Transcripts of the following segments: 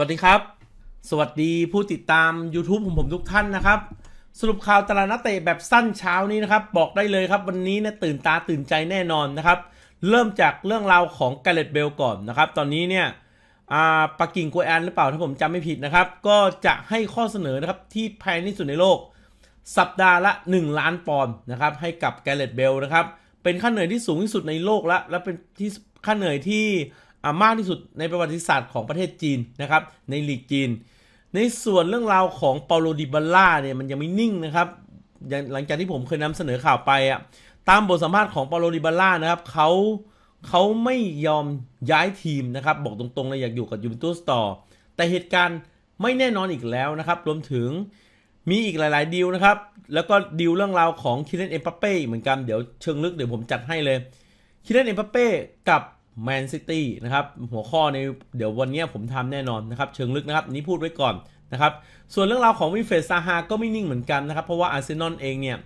วัสดีครับ สวัสดีผู้ติดตาม YouTube ผมผมทุกท่านนะครับ สรุปข่าวตลาดนักเตะแบบสั้นเช้านี้นะครับ บอกได้เลยครับวันนี้เนี่ยตื่นตาตื่นใจแน่นอนนะครับ เริ่มจากเรื่องราวของกาเลตเบลก่อนนะครับ ตอนนี้เนี่ยปักกิ่งกัวแอนหรือเปล่าถ้าผมจำไม่ผิดนะครับ ก็จะให้ข้อเสนอนะครับ ที่แพงที่สุดในโลก สัปดาห์ละ 1 ล้านปอนด์นะครับให้กับกาเลตเบลนะครับเป็นค่าเหนื่อยที่สูงที่สุดในโลกละและเป็นที่ค่าเหนื่อยที่มากที่สุดในประวัติศาสตร์ของประเทศจีนนะครับ ในลีกจีน ในส่วนเรื่องราวของเปาโลดิบัลล่าเนี่ยมันยังไม่นิ่งนะครับ หลังจากที่ผมเคยนำเสนอข่าวไปอ่ะตามบทสัมภาษณ์ของเปาโลดิบลล่านะครับเขาเขาไม่ยอมย้ายทีมนะครับ บอกตรงๆเลยอยากอยู่กับยูเวนตุสต่อแต่เหตุการณ์ไม่แน่นอนอีกแล้วนะครับ รวมถึงมีอีกหลายๆดีลนะครับแล้วก็ดีลเรื่องราวของคิเลนเอ็มปาเป้เหมือนกันเดี๋ยวเชิงลึกเดี๋ยวผมจัดให้เลยคิเลนเอ็มปาเป้กับแมนซิตี้นะครับหัวข้อในเดี๋ยววันนี้ผมทำแน่นอนนะครับ เชิงลึกนะครับ นี้พูดไว้ก่อนนะครับส่วนเรื่องราวของวิเฟสซาฮาก็ไม่นิ่งเหมือนกันนะครับ เพราะว่าอาร์เซนอลเองเนี่ย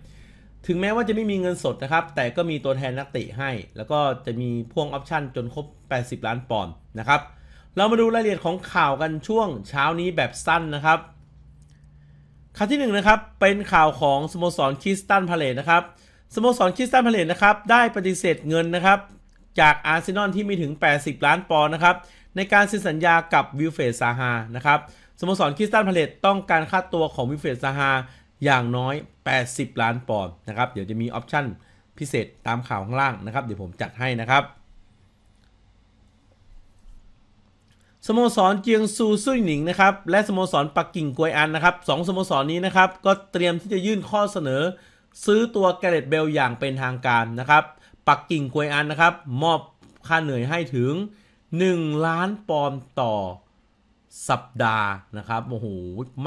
ถึงแม้ว่าจะไม่มีเงินสดนะครับ แต่ก็มีตัวแทนนักเตะให้แล้วก็จะมีพ่วงออปชั่นจนครบ 80 ล้านปอนด์นะครับ เรามาดูรายละเอียดของข่าวกันช่วงเช้านี้แบบสั้นนะครับข่าวที่1นนะครับเป็นข่าวของสโมสรคิสตันพาเลตนะครับสโมสรคิสตันพาเลตนะครับได้ปฏิเสธเงินนะครับจากอาร์เซนอลที่มีถึง 80 ล้านปอนด์นะครับ ในการเซ็นสัญญากับวิลเฟสซาฮานะครับ สโมสรคริสตันพาเลตต้องการค่าตัวของวิลเฟสซาฮาอย่างน้อย 80 ล้านปอนด์นะครับ เดี๋ยวจะมีออปชั่นพิเศษตามข่าวข้างล่างนะครับ เดี๋ยวผมจัดให้นะครับ สโมสรเจียงซูซุ่ยหนิงนะครับ และสโมสรปักกิ่งกวยอันนะครับสองสโมสรนี้นะครับ ก็เตรียมที่จะยื่นข้อเสนอซื้อตัวแกเรตเบลอย่างเป็นทางการนะครับปักกิ่งกวยอันนะครับ มอบค่าเหนื่อยให้ถึง 1 ล้านปอนด์ต่อสัปดาห์นะครับ โอ้โห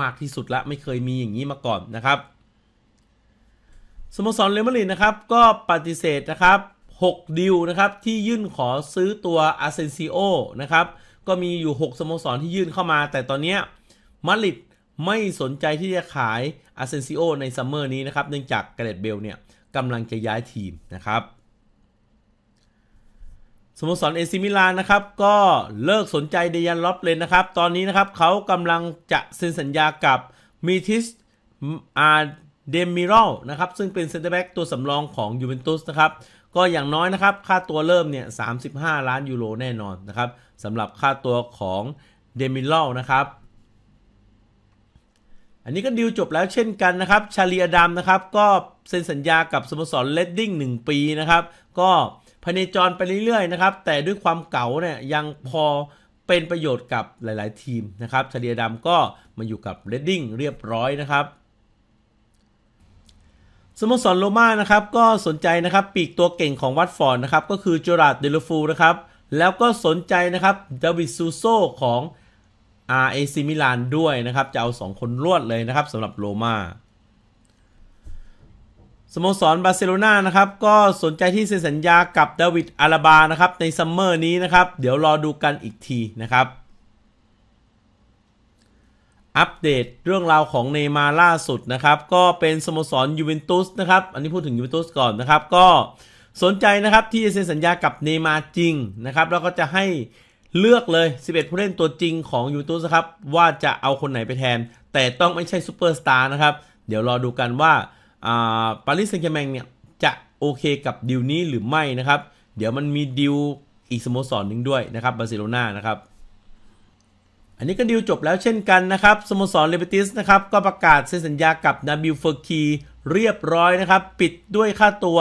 มากที่สุดละไม่เคยมีอย่างนี้มาก่อนนะครับสโมสรเลมารินนะครับก็ปฏิเสธนะครับ 6ดิวนะครับที่ยื่นขอซื้อตัวอาเซนซิโอนะครับ ก็มีอยู่ 6สโมสรที่ยื่นเข้ามา แต่ตอนนี้มาริดไม่สนใจที่จะขายอาเซนซิโอในซัมเมอร์นี้นะครับเนื่องจากเกรดเบลเนี่ยกำลังจะย้ายทีมนะครับสโมสร เอซิมิลานนะครับก็เลิกสนใจเดยันล็อบเลยนะครับ ตอนนี้นะครับเขากำลังจะเซ็นสัญญากับมิทิสอาเดมิรอลนะครับ ซึ่งเป็นเซนเตอร์แบ็กตัวสำรองของยูเวนตุสนะครับ ก็อย่างน้อยนะครับค่าตัวเริ่มเนี่ย 35 ล้านยูโรแน่นอนนะครับสำหรับค่าตัวของเดมิรอลนะครับ อันนี้ก็ดีลจบแล้วเช่นกันนะครับ ชาลีอดัมนะครับก็เซ็นสัญญากับสโมสรเลดดิ้ง1ปีนะครับก็พเนจรไปเรื่อยๆนะครับ แต่ด้วยความเก่าเนี่ยยังพอเป็นประโยชน์กับหลายๆทีมนะครับชาเดียดำก็มาอยู่กับเรดดิ้งเรียบร้อยนะครับสโมสรโลมานะครับก็สนใจนะครับปีกตัวเก่งของวัตฟอร์ดนะครับก็คือจูราดเดลฟูนะครับแล้วก็สนใจนะครับดาวิดซูโซของอาเอซิมิลานด้วยนะครับจะเอา 2 คนรวดเลยนะครับสำหรับโลมาสโมสรบาร์เซโลนานะครับก็สนใจที่เซ็นสัญญากับดาวิดอาราบานะครับในซัมเมอร์นี้นะครับเดี๋ยวรอดูกันอีกทีนะครับ อัปเดตเรื่องราวของเนมาล่าสุดนะครับก็เป็นสโมสรยูเวนตุสนะครับอันนี้พูดถึงยูเวนตุสก่อนนะครับก็สนใจนะครับที่จะเซ็นสัญญากับเนมาจริงนะครับแล้วก็จะให้เลือกเลย 11 ผู้เล่นตัวจริงของยูเวนตุสครับว่าจะเอาคนไหนไปแทน แต่ต้องไม่ใช่ซูเปอร์สตาร์นะครับ เดี๋ยวรอดูกันว่าปารีสแซงต์แชร์แมงเนี่ยจะโอเคกับดิวนี้หรือไม่นะครับ เดี๋ยวมันมีดิวอีกสโมสรหนึ่งด้วยนะครับบาร์เซโลนานะครับ อันนี้ก็ดิวจบแล้วเช่นกันนะครับ สโมสรเลเบติสนะครับ ก็ประกาศเซ็นสัญญากับนาบิลเฟอร์คีเรียบร้อยนะครับ ปิดด้วยค่าตัว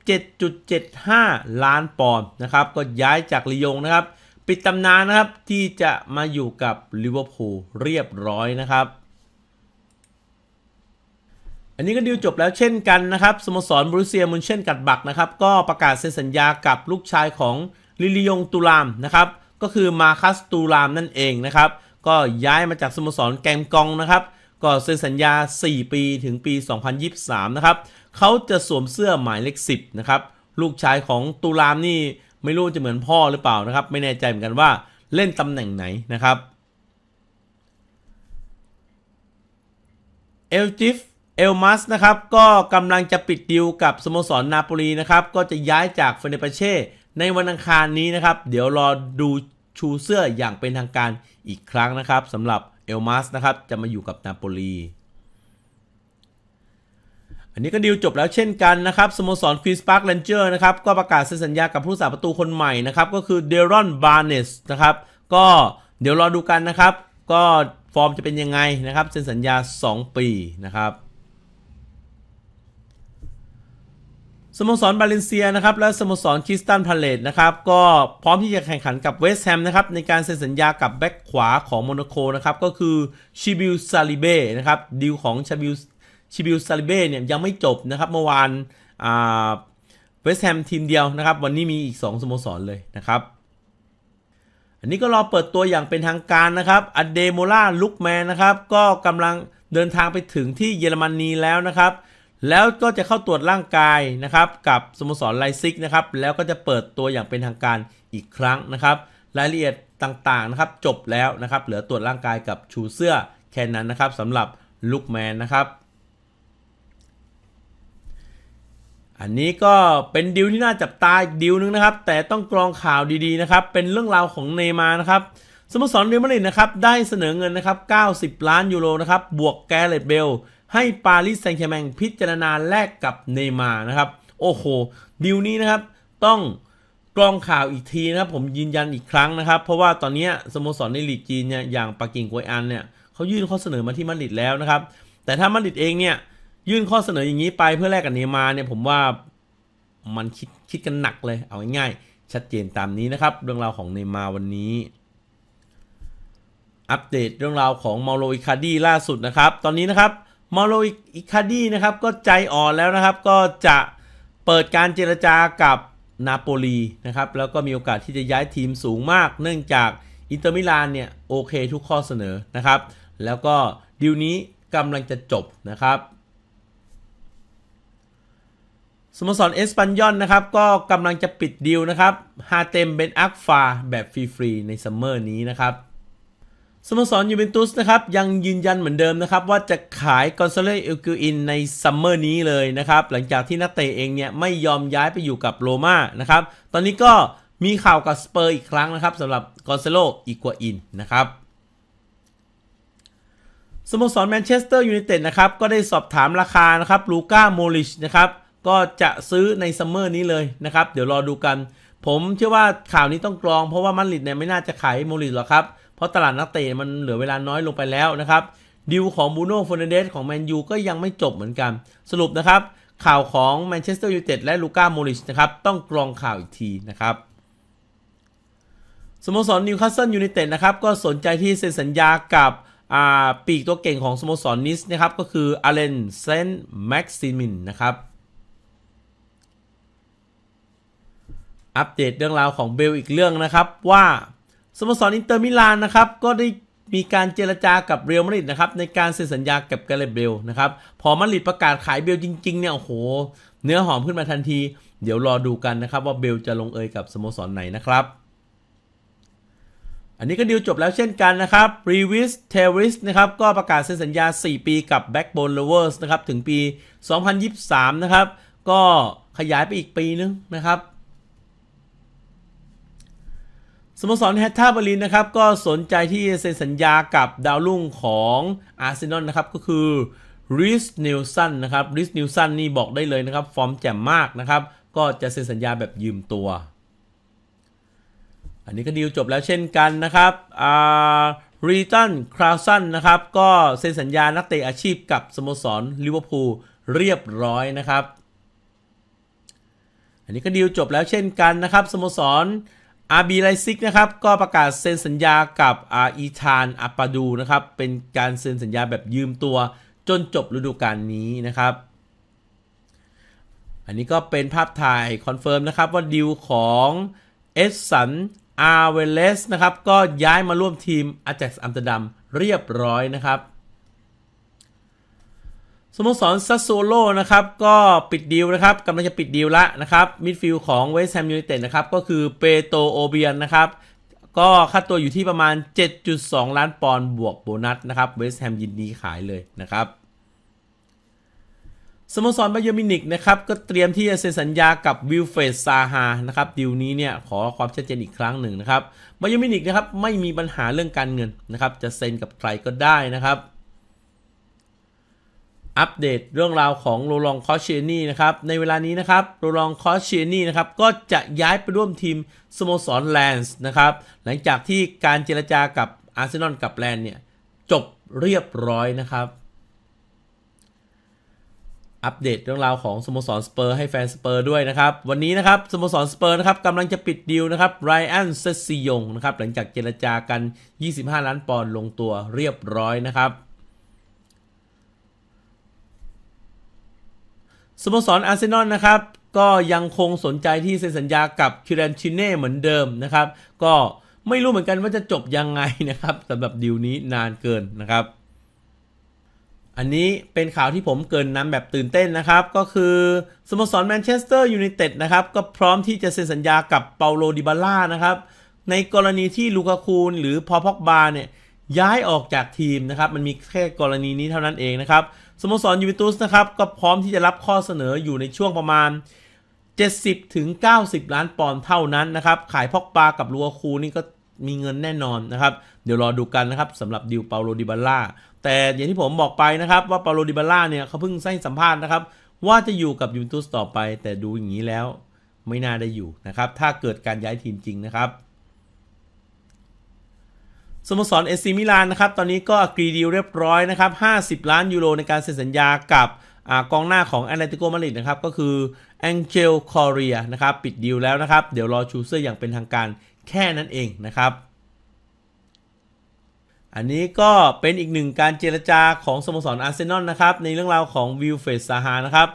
17.75 ล้านปอนด์นะครับ ก็ย้ายจากลียงนะครับ ปิดตำนานนะครับที่จะมาอยู่กับลิเวอร์พูลเรียบร้อยนะครับอันนี้ก็ดีลจบแล้วเช่นกันนะครับสโมสรบรูเซียมุนเช่นกัดบักนะครับ ก็ประกาศเซ็นสัญญากับลูกชายของลิลิยงตูรามนะครับ ก็คือมาคัสตูรามนั่นเองนะครับ ก็ย้ายมาจากสโมสรแกมกองนะครับ ก็เซ็นสัญญา 4 ปีถึงปี 2023นะครับเขาจะสวมเสื้อหมายเลข10 นะครับ ลูกชายของตูรามนี่ ไม่รู้จะเหมือนพ่อหรือเปล่านะครับ ไม่แน่ใจเหมือนกันว่าเล่นตำแหน่งไหนนะครับเอลจิฟเอลมัสนะครับก็กำลังจะปิดดีลกับสโมสรนาโปลีนะครับ ก็จะย้ายจากเฟเนปเช่ในวันอังคารนี้นะครับ เดี๋ยวรอดูชูเสื้ออย่างเป็นทางการอีกครั้งนะครับสำหรับเอลมัสนะครับจะมาอยู่กับนาโปลีอันนี้ก็ดีลจบแล้วเช่นกันนะครับสโมสรควีนส์พาร์คเรนเจอร์นะครับก็ประกาศเซ็นสัญญากับผู้สาประตูคนใหม่นะครับก็คือเดรอน บาร์เนสนะครับก็เดี๋ยวรอดูกันนะครับ ก็ฟอร์มจะเป็นยังไงนะครับเซ็นสัญญา 2 ปีนะครับสโมสรบาเลนเซียนะครับและสโมสรคริสตันพาเลตนะครับก็พร้อมที่จะแข่งขันกับเวสต์แฮมนะครับในการเซ็นสัญญากับแบ็กขวาของโมนาโคนะครับก็คือชิบิลซาลิเบนะครับดีลของชิบิลชิบิลซาลิเบเนี่ยยังไม่จบนะครับเมื่อวานเวสต์แฮมทีมเดียวนะครับวันนี้มีอีก 2 สโมสรเลยนะครับ อันนี้ก็รอเปิดตัวอย่างเป็นทางการนะครับอเดโมล่าลุกแมนนะครับก็กำลังเดินทางไปถึงที่เยอรมนนีแล้วนะครับแล้วก็จะเข้าตรวจร่างกายนะครับกับสโมสรไลซิกนะครับแล้วก็จะเปิดตัวอย่างเป็นทางการอีกครั้งนะครับรายละเอียดต่างๆนะครับจบแล้วนะครับเหลือตรวจร่างกายกับชูเสื้อแค่นั้นนะครับสำหรับลูกแมนนะครับอันนี้ก็เป็นดิวที่น่าจับตาอีกดิวนึงนะครับ แต่ต้องกรองข่าวดีๆนะครับเป็นเรื่องราวของเนมานะครับสโมสรเรอัลมาดริดนะครับได้เสนอเงินนะครับ90ล้านยูโรนะครับบวกแกเรตเบลให้ปารีสแซงต์แชร์แมงพิจารณาแลกกับเนมานะครับโอ้โหดีลนี้นะครับ ต้องกรองข่าวอีกทีนะครับ ผมยืนยันอีกครั้งนะครับ เพราะว่าตอนนี้สโมสรในลีกจีนเนี่ยอย่างปักกิ่งกวยอันเนี่ยเขายื่นข้อเสนอมาที่มาดริดแล้วนะครับ แต่ถ้ามาดริดเองเนี่ยยื่นข้อเสนออย่างนี้ไปเพื่อแลกกับเนมาเนี่ยผมว่ามันคิดคิดกันหนักเลยเอาง่ายๆชัดเจนตามนี้นะครับ เรื่องราวของเนมาวันนี้อัปเดตเรื่องราวของมาโลอิคาดีล่าสุดนะครับ ตอนนี้นะครับมาโลอิคาดีนะครับ ก็ใจอ่อนแล้วนะครับ ก็จะเปิดการเจรจากับนาโปลีนะครับ แล้วก็มีโอกาสที่จะย้ายทีมสูงมากเนื่องจากอินเตอร์มิลานเนี่ยโอเคทุกข้อเสนอนะครับ แล้วก็ดีลนี้กำลังจะจบนะครับสโมสรเอสปันยอนนะครับ ก็กำลังจะปิดดีลนะครับฮาเต็มเบนอักฟาแบบฟรีๆในซัมเมอร์นี้นะครับสโมสรยูเวนตุสนะครับ ยังยืนยันเหมือนเดิมนะครับ ว่าจะขายกอนซาเลเอลกิวอินในซัมเมอร์นี้เลยนะครับ หลังจากที่นักเตะเองเนี่ยไม่ยอมย้ายไปอยู่กับโรม่านะครับ ตอนนี้ก็มีข่าวกับสเปอร์อีกครั้งนะครับสำหรับกอนซาโลอีกัวอินนะครับสโมสรแมนเชสเตอร์ยูไนเต็ดนะครับ ก็ได้สอบถามราคานะครับลูก้าโมลิชนะครับ ก็จะซื้อในซัมเมอร์นี้เลยนะครับ เดี๋ยวรอดูกัน ผมเชื่อว่าข่าวนี้ต้องกรองเพราะว่ามันลิดเนี่ยไม่น่าจะขายโมลิชหรอกครับเพราะตลาดนักเตะมันเหลือเวลาน้อยลงไปแล้วนะครับดิวของบูโน่ฟอนเดสของแมนยูก็ยังไม่จบเหมือนกัน สรุปนะครับ ข่าวของแมนเชสเตอร์ยูไนเต็ดและลูก้าโมริชนะครับ ต้องกรองข่าวอีกทีนะครับสโมสรนิวคาสเซิลยูไนเต็ดนะครับ ก็สนใจที่เซ็นสัญญากับปีกตัวเก่งของสโมสรนิสนะครับก็คืออาเลนเซนแม็กซิมินนะครับ อัปเดตเรื่องราวของเบลอีกเรื่องนะครับว่าสโมสร อินเตอร์มิลานนะครับ ก็ได้มีการเจรจากับเรอัลมาดริดนะครับ ในการเซ็นสัญญากับกาเลเบล นะครับ พอมาดริดประกาศขายเบลจริงๆ เนี่ยโอ้โห เนื้อหอมขึ้นมาทันที เดี๋ยวรอดูกันนะครับว่าเบลจะลงเอยกับสโมสรไหนนะครับ อันนี้ก็ดีลจบแล้วเช่นกันนะครับรีวิสเทริสนะครับก็ประกาศเซ็นสัญญา 4 ปีกับแบ็กโบนเลเวอร์สนะครับถึงปี 2023 นะครับก็ขยายไปอีกปีนึงนะครับโมสรแฮตตาบอรลิน นะครับ ก็สนใจที่จะเซ็นสัญญากับดาวรุ่งของ อาร์เซนอลนะครับ ก็คือริสเนลสันนะครับริสเนลสันนี่บอกได้เลยนะครับฟอร์มแจ่มมากนะครับ ก็จะเซ็นสัญญาแบบยืมตัว อันนี้ก็ดีลจบแล้วเช่นกันนะครับอ่ารีตันคราวสันนะครับ ก็เซ็นสัญญานักเตะอาชีพกับสโมสรลิเวอร์พูลเรียบร้อยนะครับ อันนี้ก็ดีลจบแล้วเช่นกันนะครับสโมสรอาบีไลซิกนะครับก็ประกาศเซ็นสัญญากับอาอีธานอัปาดูนะครับเป็นการเซ็นสัญญาแบบยืมตัวจนจบฤดูกาลนี้นะครับ อันนี้ก็เป็นภาพถ่ายคอนเฟิร์มนะครับว่าดิวของเอสสันอาเวเลสนะครับก็ย้ายมาร่วมทีมอาแจ็กซ์อัมสเตอร์ดัมเรียบร้อยนะครับสโมสรซัสโซโลนะครับก็ปิดดีลนะครับกำลังจะปิดดีลละนะครับ มิดฟิลด์ของเวสต์แฮมยูไนเต็ดนะครับก็คือเปโตโอเบียนนะครับ ก็ค่าตัวอยู่ที่ประมาณ 7.2 ล้านปอนด์บวกโบนัสนะครับเวสต์แฮมยินดีขายเลยนะครับสโมสรบาเยอร์มินิกนะครับก็เตรียมที่จะเซ็นสัญญากับวิลเฟสซาฮานะครับดีลนี้เนี่ยขอความชัดเจนอีกครั้งหนึ่งนะครับบาเยอร์มินิกนะครับไม่มีปัญหาเรื่องการเงินนะครับ จะเซ็นกับใครก็ได้นะครับอัปเดตเรื่องราวของโรลองคอเชนี่นะครับในเวลานี้นะครับโรลองคอเชนี่นะครับก็จะย้ายไปร่วมทีมสโมสรแลนส์นะครับ หลังจากที่การเจรจากับอาร์เซนอลกับแลนเนี่ยจบเรียบร้อยนะครับ อัปเดตเรื่องราวของสโมสรสเปอร์ให้แฟนสเปอร์ด้วยนะครับวันนี้นะครับสโมสรสเปอร์นะครับกำลังจะปิดดีลนะครับไรอันเซซิยงนะครับหลังจากเจรจากัน 25 ล้านปอนด์ลงตัวเรียบร้อยนะครับสโมสรอาร์เซนอลนะครับก็ยังคงสนใจที่เซ็นสัญญากับคิรันชินเน่เหมือนเดิมนะครับ ก็ไม่รู้เหมือนกันว่าจะจบยังไงนะครับสำหรับดีลนี้นานเกินนะครับ อันนี้เป็นข่าวที่ผมเกินนำแบบตื่นเต้นนะครับ ก็คือสโมสรแมนเชสเตอร์ยูไนเต็ดนะครับ ก็พร้อมที่จะเซ็นสัญญากับเปาโลดิบาล่านะครับ ในกรณีที่ลูกาคูนหรือพอพอกบาเนี่ยย้ายออกจากทีมนะครับมันมีแค่กรณีนี้เท่านั้นเองนะครับสโมสรยูเวนตุสนะครับก็พร้อมที่จะรับข้อเสนออยู่ในช่วงประมาณ 70 90 ล้านปอนด์เท่านั้นนะครับ ขายพอกปากับลัวคูนี่ก็มีเงินแน่นอนนะครับ เดี๋ยวรอดูกันนะครับสำหรับดิวเปาโลดิบาล่า แต่อย่างที่ผมบอกไปนะครับว่าเปาโลดิบาล่าเนี่ยเขาเพิ่งให้สัมภาษณ์นะครับ ว่าจะอยู่กับยูเวนตุสต่อไปแต่ดูอย่างนี้แล้วไม่น่าได้อยู่นะครับถ้าเกิดการย้ายทีมจริงนะครับสโมสรเอซิมิลานนะครับ ตอนนี้ก็กรีดีลเรียบร้อยนะครับ 50 ล้านยูโรในการเซ็นสัญญากับอกองหน้าของแอตเลติโกมาดริดนะครับ ก็คือแองเจลคอเรียนะครับ ปิดดีลแล้วนะครับ เดี๋ยวรอชูเสื้ออย่างเป็นทางการแค่นั้นเองนะครับ อันนี้ก็เป็นอีกหนึ่งการเจรจาของสโมสรอาร์เซนอลนะครับ ในเรื่องราวของวิลเฟสซาฮานะครับ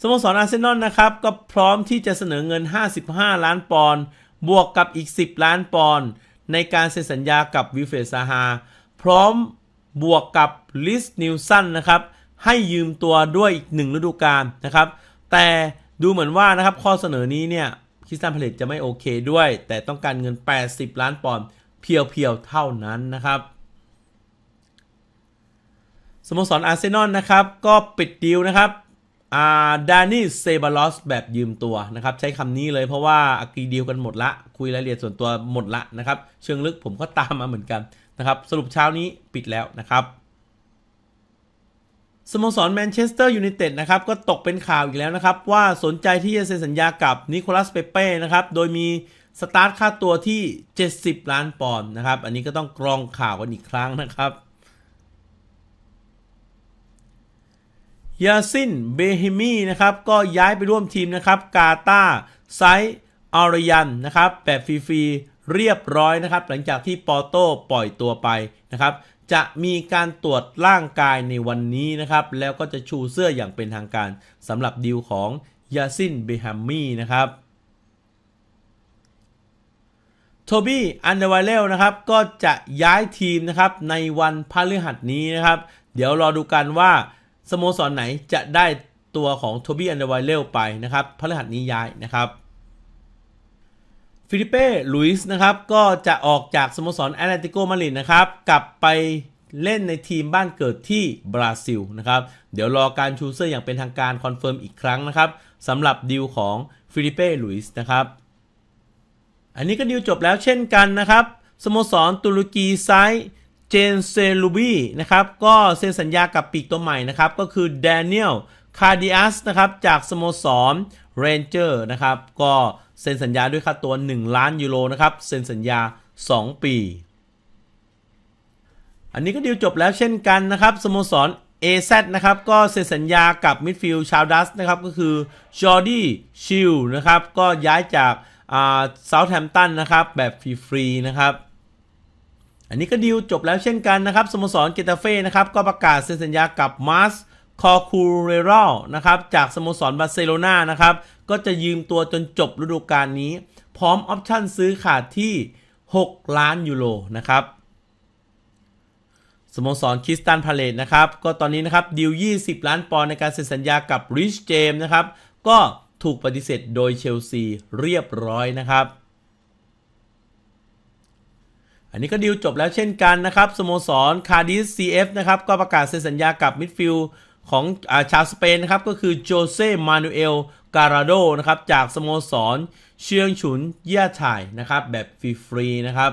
สโมสรอาร์เซนอลนะครับก็พร้อมที่จะเสนอเงิน 55 ล้านปอนด์บวกกับอีก 10 ล้านปอนด์ในการเซ็นสัญญากับวิเฟซาฮาพร้อมบวกกับลิสนิวสันนะครับ ให้ยืมตัวด้วยอีกหนึ่งฤดูกาลนะครับ แต่ดูเหมือนว่านะครับ ข้อเสนอนี้เนี่ยคิสตันผลิตจะไม่โอเคด้วย แต่ต้องการเงิน 80 ล้านปอนด์เพียวๆเท่านั้นนะครับสโมสรอาร์เซนอลนะครับ ก็ปิดดีลนะครับดานี่เซบาลอสแบบยืมตัวนะครับ ใช้คำนี้เลยเพราะว่าอักีเดียวกันหมดละ คุยรายละเอียดส่วนตัวหมดละนะครับ เชิงลึกผมก็ตามมาเหมือนกันนะครับ สรุปเช้านี้ปิดแล้วนะครับสโมสรแมนเชสเตอร์ยูไนเต็ดนะครับก็ตกเป็นข่าวอีกแล้วนะครับ ว่าสนใจที่จะเซ็นสัญญากับนิโคลัสเปเป้นะครับ โดยมีสตาร์ทค่าตัวที่ 70 ล้านปอนด์นะครับ อันนี้ก็ต้องกรองข่าวกันอีกครั้งนะครับยาซิน เบฮิมีนะครับ ก็ย้ายไปร่วมทีมนะครับกาตาไซอารยันนะครับแบบฟรีๆเรียบร้อยนะครับ หลังจากที่ปอโต้ปล่อยตัวไปนะครับ จะมีการตรวจร่างกายในวันนี้นะครับ แล้วก็จะชูเสื้ออย่างเป็นทางการสำหรับดีลของยาซิน เบฮิมีนะครับโทบี้อันเดวาเลลนะครับ ก็จะย้ายทีมนะครับ ในวันพฤหัสนี้นะครับ เดี๋ยวรอดูกันว่าสโมสรไหนจะได้ตัวของโทบี้อันเดอร์ไวเลไปนะครับพรหัสนี้ย้ายนะครับ ฟิลิเป้ลุยส์นะครับ ก็จะออกจากสโมสรแอตเลติโกมาริดนะครับ กลับไปเล่นในทีมบ้านเกิดที่บราซิลนะครับ เดี๋ยวรอการชูเซอร์อย่างเป็นทางการคอนเฟิร์มอีกครั้งนะครับ สำหรับดีลของฟิลิเป้ลุยส์นะครับ อันนี้ก็ดีลจบแล้วเช่นกันนะครับ สโมสรตุรกีไซเจนเซลูบี้นะครับก็เซ็นสัญญากับปีกตัวใหม่นะครับ ก็คือแดเนียล คาร์ดิอัสนะครับจากสโมสรเรนเจอร์นะครับ ก็เซ็นสัญญาด้วยค่าตัว 1 ล้านยูโรนะครับเซ็นสัญญา 2 ปี อันนี้ก็ดีลจบแล้วเช่นกันนะครับ สโมสร AZ นะครับ ก็เซ็นสัญญากับมิดฟิลด์ชาวดัสนะครับก็คือจอร์ดี้ ชิลนะครับ ก็ย้ายจากเซาท์แฮมป์ตันนะครับแบบฟรีๆนะครับอันนี้ก็ดีลจบแล้วเช่นกันนะครับสโมสรเกตาเฟ่นะครับ ก็ประกาศเซ็นสัญญากับมาสคอคูเรรัลนะครับจากสโมสรบาร์เซโลนานะครับ ก็จะยืมตัวจนจบฤดูกาลนี้ พร้อมออปชั่นซื้อขาดที่ 6 ล้านยูโรนะครับสโมสรคิสตันพาเลตนะครับ ก็ตอนนี้นะครับ ดีล 20 ล้านปอนด์ในการเซ็นสัญญากับริชเจมนะครับ ก็ถูกปฏิเสธโดยเชลซีเรียบร้อยนะครับอันนี้ก็ดีลจบแล้วเช่นกันนะครับ สโมสรคาร์ดิสซีเอฟนะครับก็ประกาศเซ็นสัญญากับมิดฟิลด์ของอาชาวสเปนนะครับ ก็คือโจเซ่มานูเอลการาโดนะครับ จากสโมสรเชียงฉุนเย่ยถ่ายนะครับ แบบฟรีๆนะครับ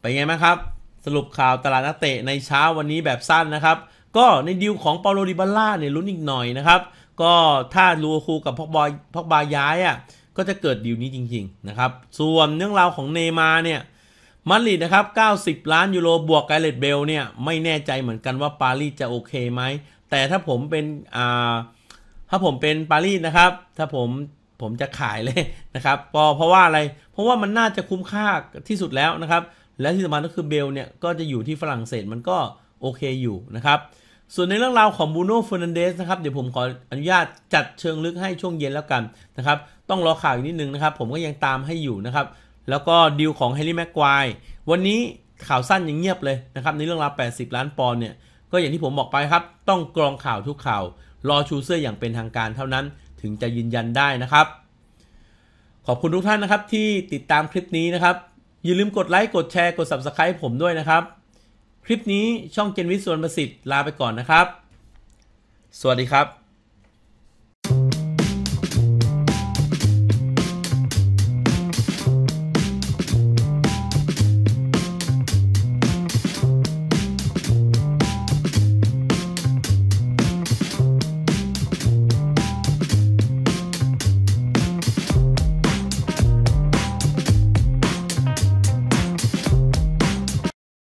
เป็นไงไ้มงครับ สรุปข่าวตลาดนักเตะในเช้าวันนี้แบบสั้นนะครับ ก็ในดีลของเปาโลดิบาล่าเนี่ยลุ้นอีกหน่อยนะครับ ก็ ถ้าลูคูกับพอกบอยพอกบาย้ายอะ่ะก็จะเกิดดีลนี้จริงๆนะครับ ส่วนเรื่องราวของเนมาเนี่ยมาริดนะครับ90ล้านยูโรบวกไกเลตเบลเนี่ยไม่แน่ใจเหมือนกันว่าปารีสจะโอเคไหมแต่ถ้าผมเป็นอ่าถ้าผมเป็นปารีสนะครับ ถ้าผมผมจะขายเลยนะครับเพราะว่าอะไรเพราะว่ามันน่าจะคุ้มค่าที่สุดแล้วนะครับ และที่สำคัญก็คือเบลเนี่ย ก็จะอยู่ที่ฝรั่งเศสมันก็โอเคอยู่นะครับส่วนในเรื่องราวของบูโน่เฟอร์นันเดสนะครับเดี๋ยวผมขออนุญาตจัดเชิงลึกให้ช่วงเย็นแล้วกันนะครับ ต้องรอข่าวอีกนิดนึงนะครับ ผมก็ยังตามให้อยู่นะครับ แล้วก็ดีลของแฮร์รี่แม็กควายวันนี้ข่าวสั้นยังเงียบเลยนะครับ ในเรื่องราว 80 ล้านปอนด์เนี่ย ก็อย่างที่ผมบอกไปครับ ต้องกรองข่าวทุกข่าว รอชูเสื้ออย่างเป็นทางการเท่านั้น ถึงจะยืนยันได้นะครับ ขอบคุณทุกท่านนะครับที่ติดตามคลิปนี้นะครับอย่าลืมกดไลค์กดแชร์กด Subscribe ผมด้วยนะครับคลิปนี้ช่องเจนวิทย์ส่วนประสิทธิ์ ลาไปก่อนนะครับ สวัสดีครับ